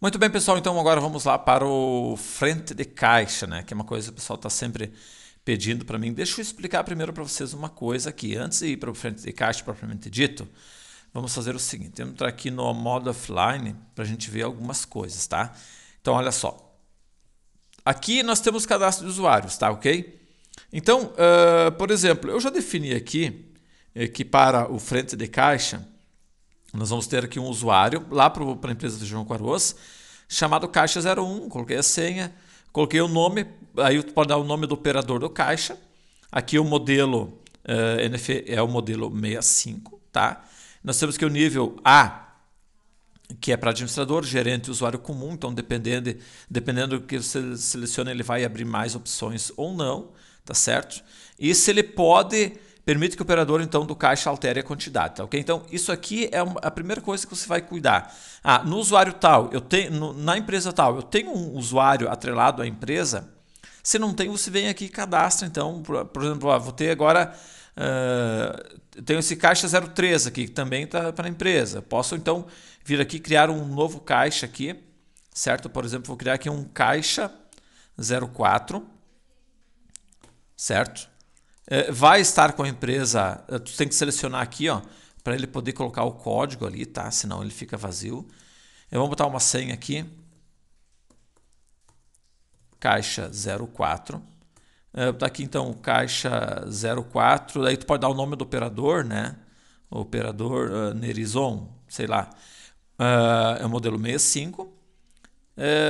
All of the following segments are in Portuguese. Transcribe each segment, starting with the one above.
Muito bem, pessoal. Então agora vamos lá para o frente de caixa, né? Que é uma coisa que o pessoal está sempre pedindo para mim. Deixa eu explicar primeiro para vocês uma coisa aqui. Antes de ir para o frente de caixa propriamente dito, vamos fazer o seguinte. Vamos entrar aqui no modo offline para a gente ver algumas coisas, tá? Então olha só. Aqui nós temos cadastro de usuários, tá? Ok? Então, uh, por exemplo, eu já defini aqui eh, que para o frente de caixa nós vamos ter aqui um usuário lá para a empresa do João Quaroz, chamado Caixa 01. Coloquei a senha, coloquei o nome, aí tu pode dar o nome do operador do caixa. Aqui o modelo uh, eh, NF é o modelo 65, tá? Nós temos que o nível A, que é para administrador, gerente e usuário comum, então dependendo, dependendo do que você seleciona, ele vai abrir mais opções ou não, tá certo? E se ele pode permite que o operador então do caixa altere a quantidade, tá? ok? Então isso aqui é a primeira coisa que você vai cuidar. Ah, no usuário tal, eu tenho no, na empresa tal, eu tenho um usuário atrelado à empresa. Se não tem, você vem aqui e cadastra. Então, por, por exemplo, ah, vou ter agora Uh, tenho esse caixa 03 aqui, que também está para a empresa. Posso então vir aqui criar um novo caixa aqui, certo? Por exemplo, vou criar aqui um caixa 04, certo? Eh, vai estar com a empresa, eh, tu tem que selecionar aqui, ó, para ele poder colocar o código ali, tá? Senão ele fica vazio. Eu vou botar uma senha aqui. Caixa 04. Uh, eh, tá aqui então caixa 04, daí tu pode dar o nome do operador, né? operador uh, Nerizon, sei lá. Uh, é o modelo 65.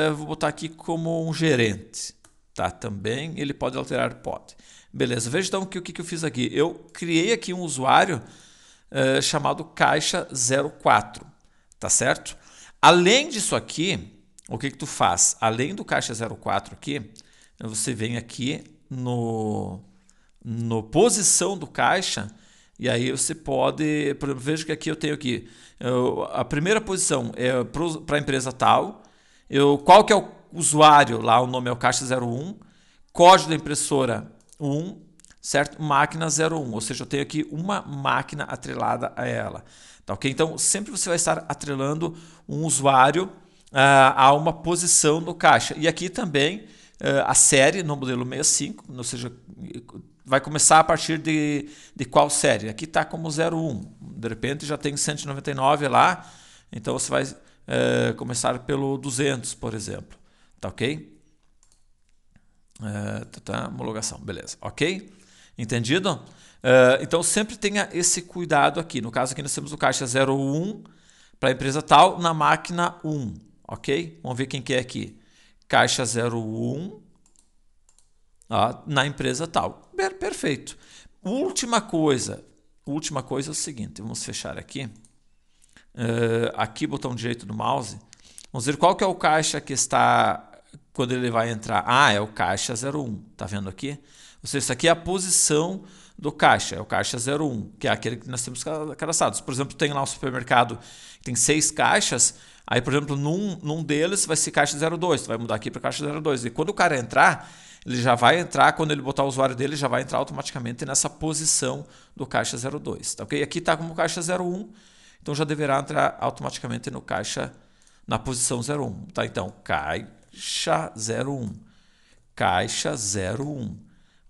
Uh, vou botar aqui como um gerente tá? Também ele pode alterar pode. Beleza, veja então que, o que, que eu fiz aqui. Eu criei aqui um usuário uh, chamado caixa04, tá certo? Além disso aqui, o que, que tu faz? Além do caixa04 aqui, você vem aqui no, no posição do caixa e aí você pode, veja que aqui eu tenho aqui, eu, a primeira posição é para a empresa tal, eu, qual que é o usuário, lá o nome é o caixa 01, código da impressora 1, certo? Máquina 01, ou seja, eu tenho aqui uma máquina atrelada a ela. Tá ok? Então, sempre você vai estar atrelando um usuário uh, a uma posição no caixa. E aqui também uh, a série no modelo 65, ou seja, vai começar a partir de, de qual série? Aqui está como 01, de repente já tem 199 lá, então você vai ah, começar pelo 200, por exemplo. Tá ok? Uh, tá, tá, homologação, beleza. Ok? Entendido? Uh, então sempre tenha esse cuidado aqui. No caso aqui nós temos o caixa 01 para a empresa tal na máquina 1, ok? Vamos ver quem que é aqui. Caixa 01 ah, na empresa tal. Per perfeito. Última coisa. Última coisa é o seguinte. Vamos fechar aqui. Uh, aqui, botão direito do mouse. Vamos ver qual que é o caixa que está quando ele vai entrar. Ah, é o caixa 01, tá vendo aqui? Ou seja, isso aqui é a posição do caixa, é o caixa 01, que é aquele que nós temos cadastrados. Por exemplo, tem lá um supermercado que tem seis caixas, aí, por exemplo, num, num deles vai ser caixa 02, tu vai mudar aqui para caixa 02. E quando o cara entrar, ele já vai entrar, quando ele botar o usuário dele, já vai entrar automaticamente nessa posição do caixa 02, tá ok? Aqui está como caixa 01, então já deverá entrar automaticamente no caixa na posição 01, tá? Então, cai caixa 01. Caixa 01.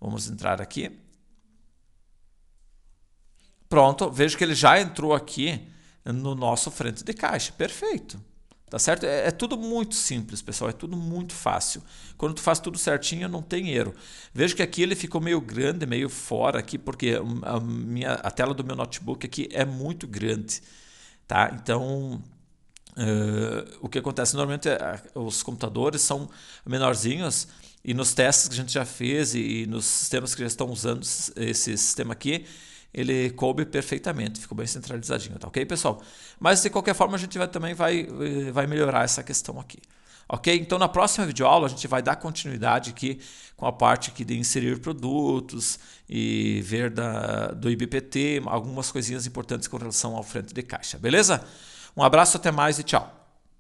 Vamos entrar aqui. Pronto, vejo que ele já entrou aqui no nosso frente de caixa. Perfeito. Tá certo? É, é, tudo muito simples, pessoal. É tudo muito fácil. Quando tu faz tudo certinho, não tem erro. Vejo que aqui ele ficou meio grande, meio fora aqui, porque a, minha, a tela do meu notebook aqui é muito grande. Tá? Então, Uh, o que acontece normalmente é ah, os computadores são menorzinhos e nos testes que a gente já fez e, e nos sistemas que já estão usando esse sistema aqui, ele coube perfeitamente, ficou bem centralizadinho, tá ok, pessoal? Mas de qualquer forma a gente vai, também vai, eh, vai melhorar essa questão aqui. Ok? Então, na próxima videoaula, a gente vai dar continuidade aqui com a parte aqui de inserir produtos e ver da, do IBPT, algumas coisinhas importantes com relação ao frente de caixa, beleza? Um abraço, até mais e tchau.